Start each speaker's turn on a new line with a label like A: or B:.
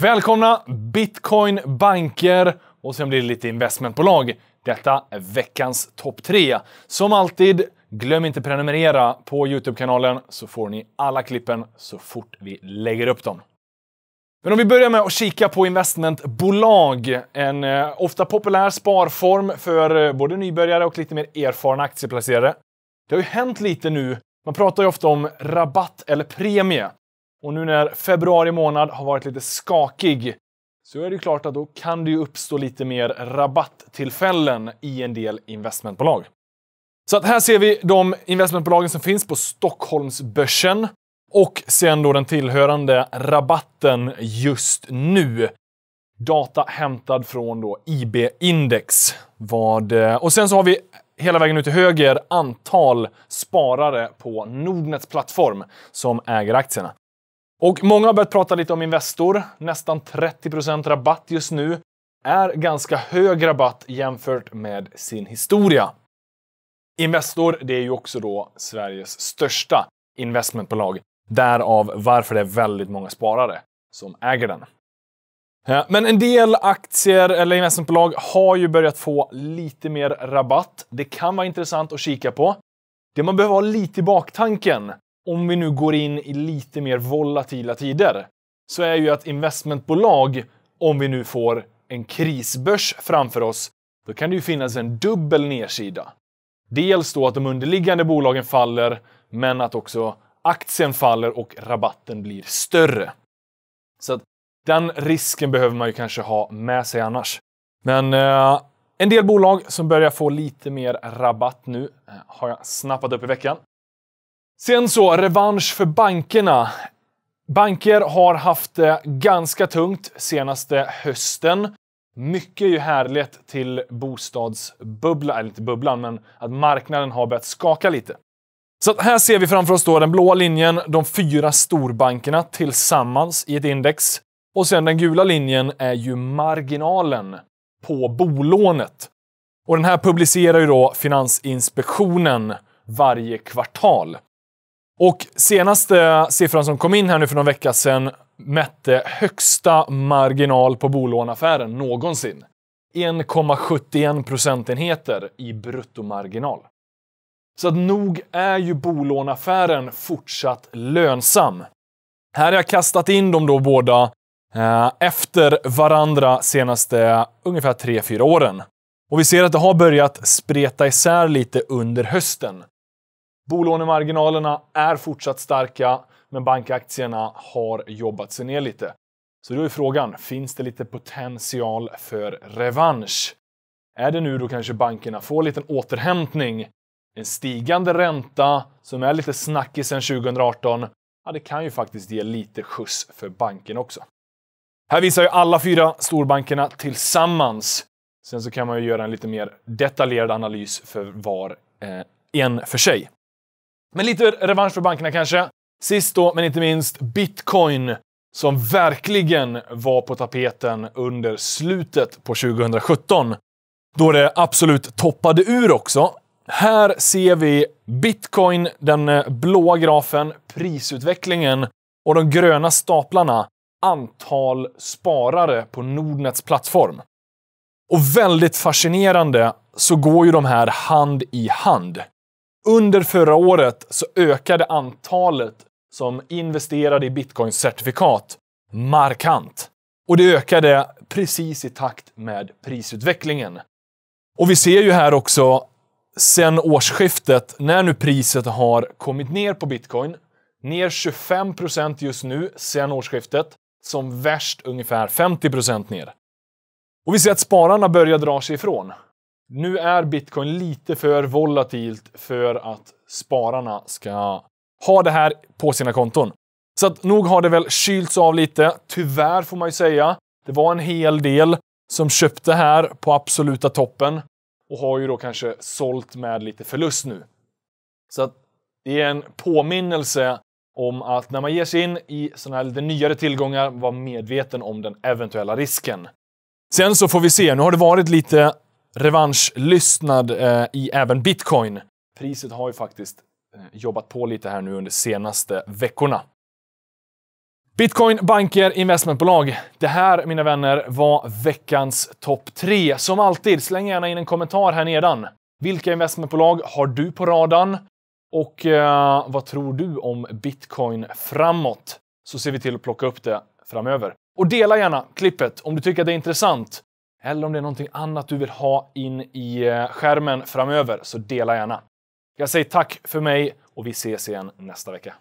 A: Välkomna Bitcoin, banker och sen blir det lite investmentbolag. Detta är veckans topp tre. Som alltid, glöm inte prenumerera på Youtube-kanalen så får ni alla klippen så fort vi lägger upp dem. Men om vi börjar med att kika på investmentbolag. En eh, ofta populär sparform för eh, både nybörjare och lite mer erfarna aktieplacerare. Det har ju hänt lite nu. Man pratar ju ofta om rabatt eller premie. Och nu när februari månad har varit lite skakig så är det ju klart att då kan det ju uppstå lite mer rabatttillfällen i en del investmentbolag. Så att här ser vi de investmentbolagen som finns på Stockholmsbörsen och sen då den tillhörande rabatten just nu. Data hämtad från då IB-index. Vad... Eh, och sen så har vi hela vägen ut till höger antal sparare på Nordnets plattform som äger aktierna. Och många har börjat prata lite om Investor. Nästan 30 rabatt just nu är ganska hög rabatt jämfört med sin historia. Investor, det är ju också då Sveriges största investmentbolag. Därav varför det är väldigt många sparare som äger den. Men en del aktier eller investmentbolag har ju börjat få lite mer rabatt. Det kan vara intressant att kika på. Det man behöver ha lite i baktanken om vi nu går in i lite mer volatila tider, så är ju att investmentbolag, om vi nu får en krisbörs framför oss, då kan det ju finnas en dubbel nedsida. Dels då att de underliggande bolagen faller, men att också aktien faller och rabatten blir större. Så att den risken behöver man ju kanske ha med sig annars. Men eh, en del bolag som börjar få lite mer rabatt nu eh, har jag snappat upp i veckan. Sen så, revansch för bankerna. Banker har haft det ganska tungt senaste hösten. Mycket är ju härligt till bostadsbubblan, eller inte bubblan, men att marknaden har börjat skaka lite. Så här ser vi framför oss då den blåa linjen, de fyra storbankerna tillsammans i ett index. Och sen den gula linjen är ju marginalen på bolånet. Och den här publicerar ju då Finansinspektionen varje kvartal. Och senaste siffran som kom in här nu för någon vecka sedan mätte högsta marginal på bolånaffären någonsin. 1,71 procentenheter i bruttomarginal. Så att nog är ju bolånaffären fortsatt lönsam. Här har jag kastat in dem då båda eh, efter varandra senaste ungefär 3-4 åren. Och vi ser att det har börjat spreta isär lite under hösten. Bolånemarginalerna är fortsatt starka, men bankaktierna har jobbat sig ner lite. Så då är frågan, finns det lite potential för revansch? Är det nu då kanske bankerna får en liten återhämtning? En stigande ränta som är lite snackig sedan 2018, ja, det kan ju faktiskt ge lite skjuts för banken också. Här visar ju alla fyra storbankerna tillsammans. Sen så kan man ju göra en lite mer detaljerad analys för var eh, en för sig. Men lite revansch för bankerna kanske. Sist då, men inte minst, bitcoin som verkligen var på tapeten under slutet på 2017. Då det absolut toppade ur också. Här ser vi bitcoin, den eh, blåa grafen, prisutvecklingen och de gröna staplarna antal sparare på Nordnets plattform. Och väldigt fascinerande så går ju de här hand i hand. Under förra året så ökade antalet som investerade i bitcoin-certifikat markant. Och det ökade precis i takt med prisutvecklingen. Och vi ser ju här också sen årsskiftet, när nu priset har kommit ner på bitcoin, ner 25% just nu sen årsskiftet, som värst ungefär 50% ner. Och vi ser att spararna börjar dra sig ifrån. Nu är bitcoin lite för volatilt för att spararna ska ha det här på sina konton. Så att nog har det väl kylts av lite. Tyvärr får man ju säga. Det var en hel del som köpte här på absoluta toppen och har ju då kanske sålt med lite förlust nu. Så att det är en påminnelse om att när man ger sig in i sådana här lite nyare tillgångar, var medveten om den eventuella risken. Sen så får vi se. Nu har det varit lite revanschlystnad eh, i även bitcoin. Priset har ju faktiskt eh, jobbat på lite här nu under senaste veckorna. Bitcoin, banker, investmentbolag. Det här, mina vänner, var veckans topp tre. Som alltid, släng gärna in en kommentar här nedan. Vilka investmentbolag har du på radarn? Och eh, vad tror du om bitcoin framåt? Så ser vi till att plocka upp det framöver. Och dela gärna klippet om du tycker att det är intressant eller om det är någonting annat du vill ha in i eh, skärmen framöver så dela gärna. Jag säger tack för mig och vi ses igen nästa vecka.